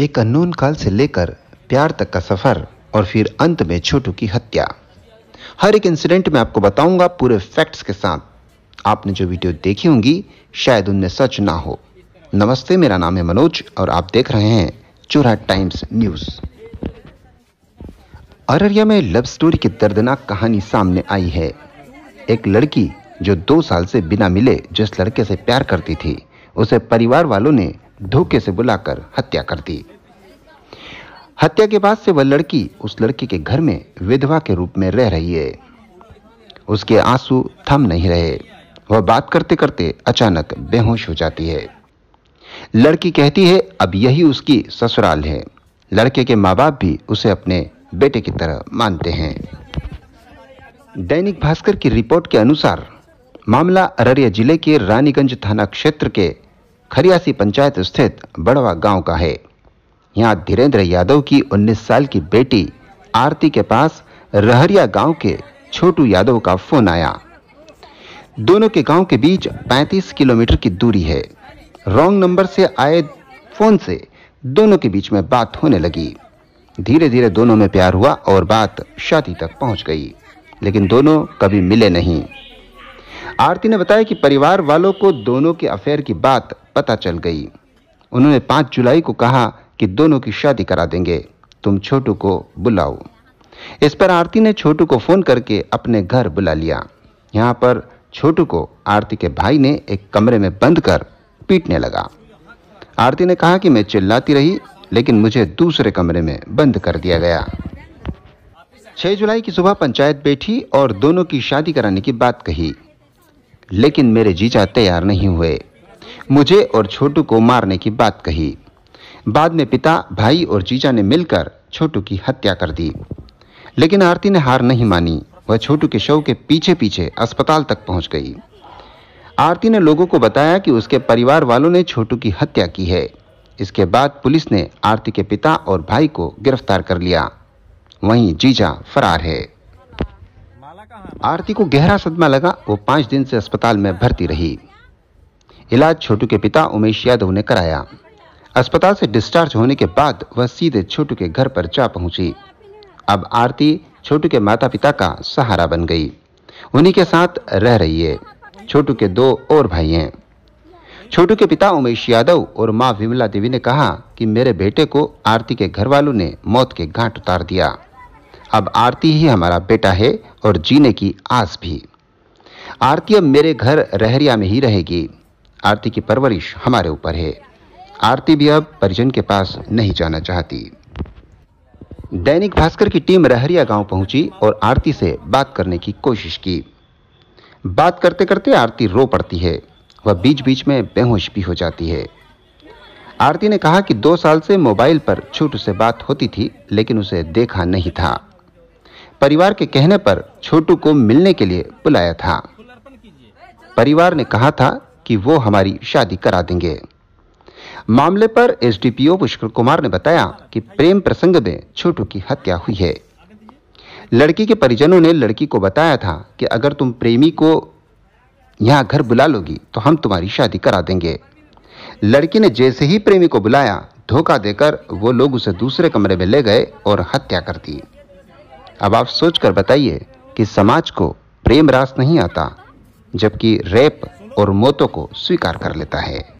एक अनून काल से लेकर प्यार तक का सफर और फिर अंत में छोटू की हत्या हर एक इंसिडेंट में आपको बताऊंगा पूरे फैक्ट्स के साथ आपने जो वीडियो देखी होंगी शायद उनमें सच ना हो नमस्ते मेरा नाम है मनोज और आप देख रहे हैं चोरहट टाइम्स न्यूज़ अररिया में लव स्टोरी की दर्दनाक कहानी सामने आई है एक लड़की जो दो साल से बिना मिले जिस लड़के से प्यार करती थी उसे परिवार वालों ने धोखे से बुलाकर हत्या कर दी हत्या के बाद से वह लड़की उस लड़के के घर में विधवा के रूप में रह रही है उसके आंसू थम नहीं रहे वह बात करते करते अचानक बेहोश हो जाती है लड़की कहती है अब यही उसकी ससुराल है लड़के के माँ बाप भी उसे अपने बेटे की तरह मानते हैं दैनिक भास्कर की रिपोर्ट के अनुसार मामला अररिया जिले के रानीगंज थाना क्षेत्र के खरियासी पंचायत स्थित बड़वा गांव का है यहां धीरेन्द्र यादव की 19 साल की बेटी आरती के पास रहरिया गांव के छोटू यादव का फोन आया दोनों के गांव के बीच 35 किलोमीटर की दूरी है रॉन्ग नंबर से आए फोन से दोनों के बीच में बात होने लगी धीरे धीरे दोनों में प्यार हुआ और बात शादी तक पहुंच गई लेकिन दोनों कभी मिले नहीं आरती ने बताया कि परिवार वालों को दोनों के अफेयर की बात पता चल गई उन्होंने पाँच जुलाई को कहा कि दोनों की शादी करा देंगे तुम छोटू को बुलाओ इस पर आरती ने छोटू को फ़ोन करके अपने घर बुला लिया यहाँ पर छोटू को आरती के भाई ने एक कमरे में बंद कर पीटने लगा आरती ने कहा कि मैं चिल्लाती रही लेकिन मुझे दूसरे कमरे में बंद कर दिया गया 6 जुलाई की सुबह पंचायत बैठी और दोनों की शादी कराने की बात कही लेकिन मेरे जीजा तैयार नहीं हुए मुझे और छोटू को मारने की बात कही बाद में पिता भाई और जीजा ने मिलकर छोटू की हत्या कर दी लेकिन आरती ने हार नहीं मानी वह छोटू के शव के पीछे पीछे अस्पताल तक पहुंच गई आरती ने लोगों को बताया कि उसके परिवार वालों ने छोटू की हत्या की है इसके बाद पुलिस ने आरती के पिता और भाई को गिरफ्तार कर लिया वहीं जीजा फरार है आरती को गहरा सदमा लगा वो पांच दिन से अस्पताल में भर्ती रही इलाज छोटू के पिता उमेश यादव ने कराया अस्पताल से डिस्चार्ज होने के बाद वह सीधे छोटू के घर पर जा पहुंची अब आरती छोटू के माता पिता का सहारा बन गई उन्हीं के साथ रह रही है छोटू के दो और भाई हैं छोटू के पिता उमेश यादव और माँ विमला देवी ने कहा कि मेरे बेटे को आरती के घर वालों ने मौत के घाट उतार दिया अब आरती ही हमारा बेटा है और जीने की आस भी आरती अब मेरे घर रहरिया में ही रहेगी आरती की परवरिश हमारे ऊपर है आरती भी अब परिजन के पास नहीं जाना चाहती दैनिक भास्कर की टीम रहरिया गांव पहुंची और आरती से बात करने की कोशिश की बात करते करते आरती रो पड़ती है वह बीच बीच में बेहोश भी हो जाती है आरती ने कहा कि दो साल से मोबाइल पर छोटू से बात होती थी लेकिन उसे देखा नहीं था परिवार के कहने पर छोटू को मिलने के लिए बुलाया था परिवार ने कहा था कि वो हमारी शादी करा देंगे मामले पर एसडीपीओ पुष्कर कुमार ने बताया कि प्रेम प्रसंग में छोटू की हत्या हुई है लड़की के परिजनों ने लड़की को बताया था कि अगर तुम प्रेमी को यहाँ घर बुला लोगी तो हम तुम्हारी शादी करा देंगे लड़की ने जैसे ही प्रेमी को बुलाया धोखा देकर वो लोग उसे दूसरे कमरे में ले गए और हत्या कर दी अब आप सोचकर बताइए कि समाज को प्रेम रास नहीं आता जबकि रेप और मौतों को स्वीकार कर लेता है